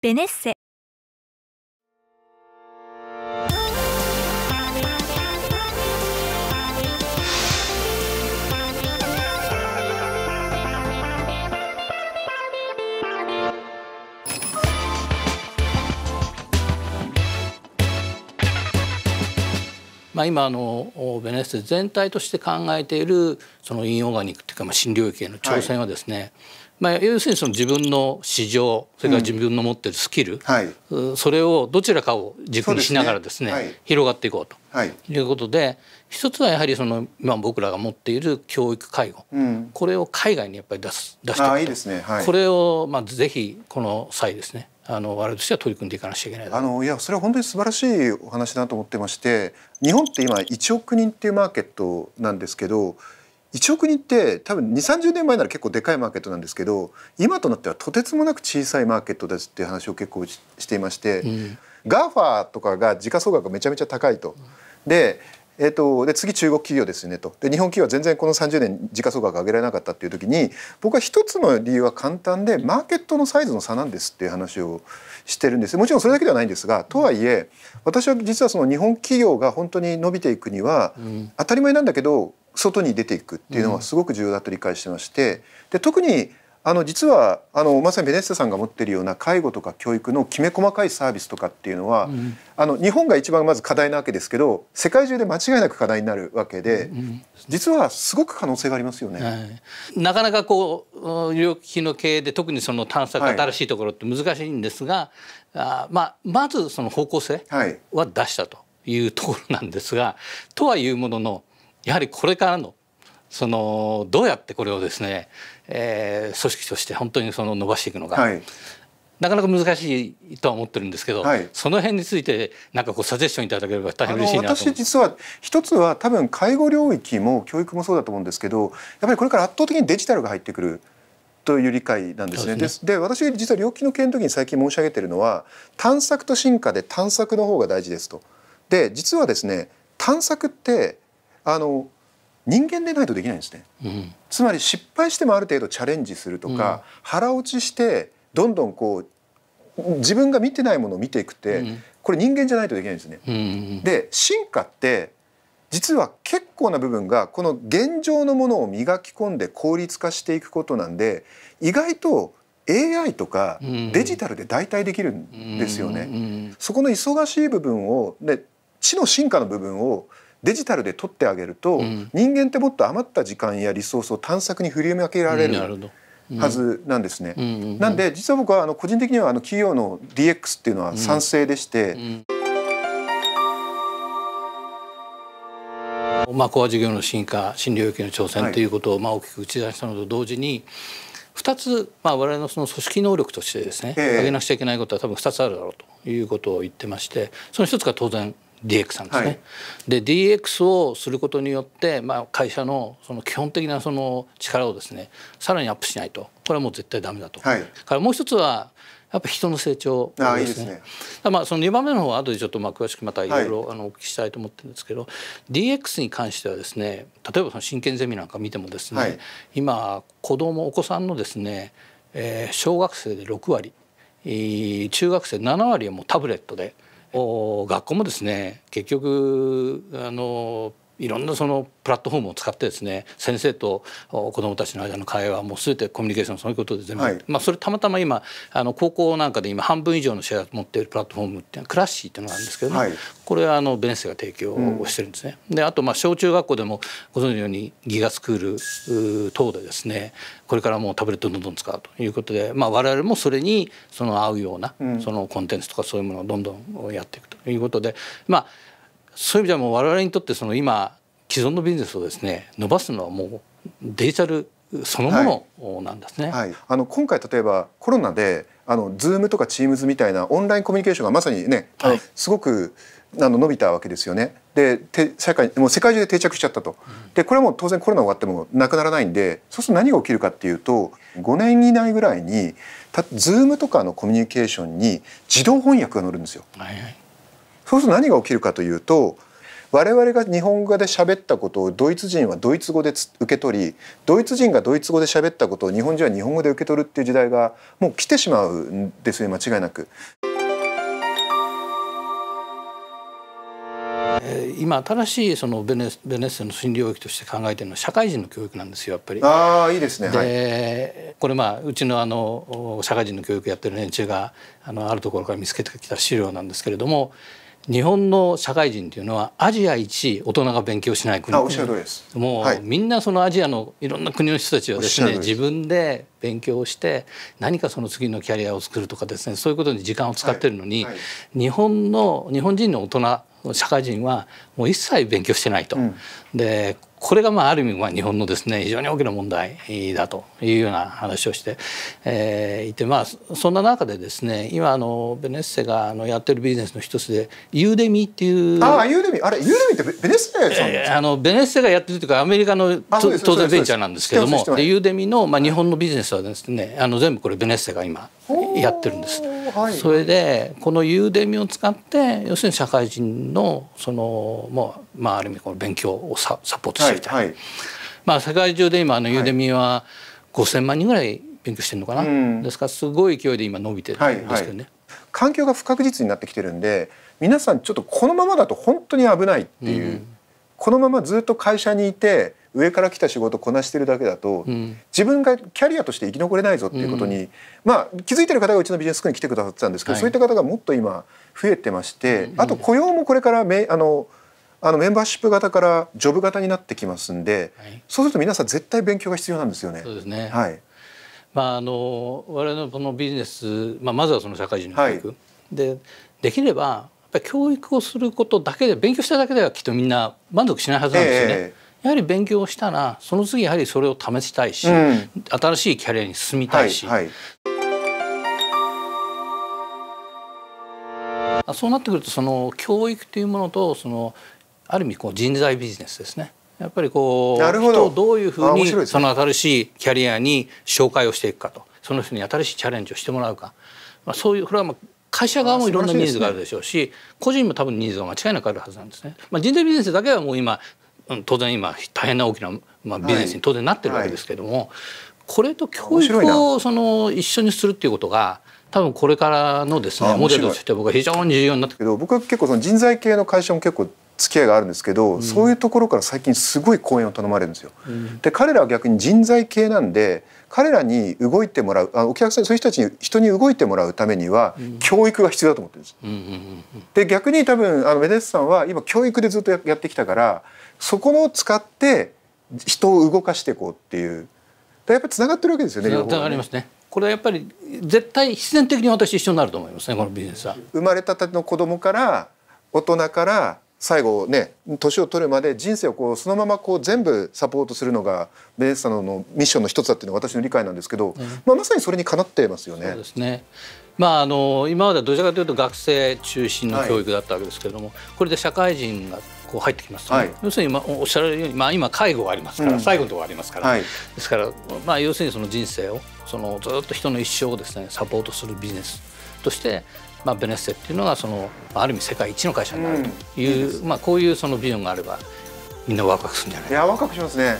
ベネッセまあ、今あのベネッセ全体として考えているそのインオーガニックというかまあ新領域への挑戦はですね、はいまあ、要するにその自分の市場それから自分の持っているスキル、うんはい、それをどちらかを軸にしながらですね、ねはい、広がっていこうと、はい、いうことで一つはやはりその今僕らが持っている教育介護、うん、これを海外にやっぱり出す出していくと、ねはい、これをまあぜひこの際ですねあの我々としては取り組んでいかなきゃいけないあのいやそれは本当に素晴らしいお話だと思ってまして日本って今1億人っていうマーケットなんですけど1億人って多分2 3 0年前なら結構でかいマーケットなんですけど今となってはとてつもなく小さいマーケットですっていう話を結構していまして、うん、ガーファーとかが時価総額がめちゃめちゃ高いと。でえーと、で次中国企業ですねとで日本企業は全然この30年時価総額上げられなかったっていう時に僕は一つの理由は簡単でマーケットのサイズの差なんですっていう話をしてるんですもちろんそれだけではないんですがとはいえ私は実はその日本企業が本当に伸びていくには、当たり前なんだけど外に出ていくっていうのはすごく重要だと理解してまして、で特にあの実はあのまさにベネッセさんが持ってるような介護とか教育のきめ細かいサービスとかっていうのは、うん、あの日本が一番まず課題なわけですけど世界中で間違いなく課題になるわけで、うん、実はすごく可能性がありますよね、はい、なかなかこう医療機器の経営で特にその探索新しいところって難しいんですが、はい、あまあ、まずその方向性は出したというところなんですが、はい、とはいうもののやはりこれからのそのどうやってこれをですね、えー、組織として本当にその伸ばしていくのか、はい、なかなか難しいとは思ってるんですけど、はい、その辺についてなんかこうサジェッションいただければ大変嬉しいなと私実は一つは多分介護領域も教育もそうだと思うんですけどやっぱりこれから圧倒的にデジタルが入ってくる。という理解なんですね。で私実は猟奇の件の時に最近申し上げてるのは探索と進化で探索の方が大事ですと。で実はですね探索ってあの人間でないとできないんですね、うん、つまり失敗してもある程度チャレンジするとか、うん、腹落ちしてどんどんこう自分が見てないものを見ていくって、うん、これ人間じゃないとできないんですね。うん、で進化って実は結構な部分がこの現状のものを磨き込んで効率化していくことなんで意外と AI とかデジタルで代替できるんですよね。そこの忙しい部分をで知の進化の部分をデジタルで取ってあげると、うん、人間ってもっと余った時間やリソースを探索に振り分けられる。はずなんですね、なんで実は僕はあの個人的にはあの企業の DX っていうのは賛成でして、まあ、コア事業の進化新領域の挑戦ということをまあ大きく打ち出したのと同時に2つ、まあ、我々のその組織能力としてですね、え上げなくちゃいけないことは多分2つあるだろうということを言ってましてその1つが当然 DX なんですね。はい、で DX をすることによって、まあ、会社のその基本的なその力をですねさらにアップしないとこれはもう絶対ダメだと。はい、からもう一つはやっぱ人の成長ですね。いいすねまあその2番目の方は後でちょっとまあ詳しくまたいろいろあのお聞きしたいと思ってるんですけど、はい、DX に関してはですね例えばその真剣ゼミなんか見てもですね、はい、今子供お子さんのですね、えー、小学生で6割中学生7割はもうタブレットで。学校もですね結局あのいろんなそのプラットフォームを使ってですね先生と子どもたちの間の会話も全てコミュニケーションそういうことで全部、はい、まあ、それたまたま今あの高校なんかで今半分以上のシェアを持っているプラットフォームっていうのはクラッシーっていうのがあるんですけど、ねはい、これはあのベネッセが提供をしてるんですね。うん、であとまあ小中学校でもご存知のようにギガスクール等でですねこれからもうタブレットをどんどん使うということで、まあ、我々もそれにその合うような、そのコンテンツとかそういうものをどんどんやっていくということでまあそういう意味ではもう我々にとってその今既存のビジネスをですね伸ばすのはもうデジタルそのものなんですね、はいはい、あの今回例えばコロナであの Zoom とか Teams みたいなオンラインコミュニケーションがまさにね、はい、すごくあの伸びたわけですよね。で世界もう世界中で定着しちゃったと。でこれはもう当然コロナ終わってもなくならないんでそうすると何が起きるかっていうと5年以内ぐらいに Zoom とかのコミュニケーションに自動翻訳が乗るんですよ。はいはいそうすると何が起きるかというと我々が日本語で喋ったことをドイツ人はドイツ語で受け取りドイツ人がドイツ語で喋ったことを日本人は日本語で受け取るっていう時代がもう来てしまうんですよ間違いなく。今新しいそのベネベネッセの新領域として考えてるのは社会人の教育なんですよやっぱり。ああいいですね。で、はい、これまあうちのあの社会人の教育やってる連中があのあるところから見つけてきた資料なんですけれども。日本の社会人というのはアジア一大人が勉強しない国あおっしゃるですもう、はい、みんなそのアジアのいろんな国の人たちはですね自分で勉強して何かその次のキャリアを作るとかですねそういうことに時間を使ってるのに、はいはい、日本の日本人の大人社会人はもう一切勉強してないと、うん、でこれがまあある意味まあ日本のですね非常に大きな問題だというような話をして、えー、いてまあそんな中でですね今あのベネッセがあのやってるビジネスの一つでユーデミっていうああユーデミあれユーデミってベネッセあのベネッセがやってるというかアメリカの当然ベンチャーなんですけどもでユーデミのまあ日本のビジネスはですねあの全部これベネッセが今やってるんです。それでこのユーデミを使って要するに社会人のそのもうまあある意味この勉強をササポートする。しいはいはい、まあ世界中で今あのユーデミは5,000万人ぐらい勉強してるのかな、ですからすごい勢いで今伸びてるんですけどね。はいはい、環境が不確実になってきてるんで皆さんちょっとこのままだと本当に危ないっていう、うん、このままずっと会社にいて上から来た仕事こなしてるだけだと、うん、自分がキャリアとして生き残れないぞっていうことに、うん、まあ気づいてる方がうちのビジネススクールに来てくださってたんですけど、はい、そういった方がもっと今増えてまして、あと雇用もこれからめあのあのメンバーシップ型からジョブ型になってきますんで、はい、そうすると皆さん絶対勉強が必要なんですよね。そうですね。はい。まああの我々のこのビジネス、まあまずはその社会人の教育、はい、でできればやっぱり教育をすることだけで勉強しただけではきっとみんな満足しないはずなんですよね。えー、やはり勉強したらその次やはりそれを試したいし、うん、新しいキャリアに進みたいし、はいはい、そうなってくるとその教育というものとそのある意味こう人材ビジネスですねやっぱりこう人をどういうふうにその新しいキャリアに紹介をしていくかとその人に新しいチャレンジをしてもらうか、まあ、そういうこれはまあ会社側もいろんなニーズがあるでしょうし、ね、個人も多分ニーズが間違いなくあるはずなんですね。まあ、人材ビジネスだけはもう今当然今大変な大きな、まあ、ビジネスに当然なってるわけですけども、はいはい、これと教育をその一緒にするっていうことが多分これからのですねモデルとして僕は非常に重要になってくる。僕は結構その人材系の会社も結構付き合いがあるんですけど、うん、そういうところから最近すごい講演を頼まれるんですよ。うん、で彼らは逆に人材系なんで彼らに動いてもらうあお客さんそういう人たちに人に動いてもらうためには、教育が必要だと思ってるんです。うんで逆に多分あのメデスさんは今教育でずっとやってきたからそこのを使って人を動かしていこうっていうやっぱりつながってるわけですよね。つながりますねこれはやっぱり絶対必然的に私一緒になると思いますねこのビジネスは。生まれたたての子供から大人から最後ね年を取るまで人生をこうそのままこう全部サポートするのがベネッサののミッションの一つだっていうのが私の理解なんですけど、うん、まあ、まさにそれにかなってますよね。そうですねまあ、あの今まではどちらかというと学生中心の教育だったわけですけれども、はい、これで社会人がこう入ってきます、ねはい、要するに、まあ、おっしゃられるように、まあ、今介護がありますから、うん、最後のところありますから、はい、ですから、まあ、要するにその人生をそのずっと人の一生をですねサポートするビジネスとしてまあ、ベネッセっていうのがそのある意味世界一の会社になるという、うん、まあ、こういうそのビジョンがあればみんなワクワクするんじゃないかいやワクワクしますね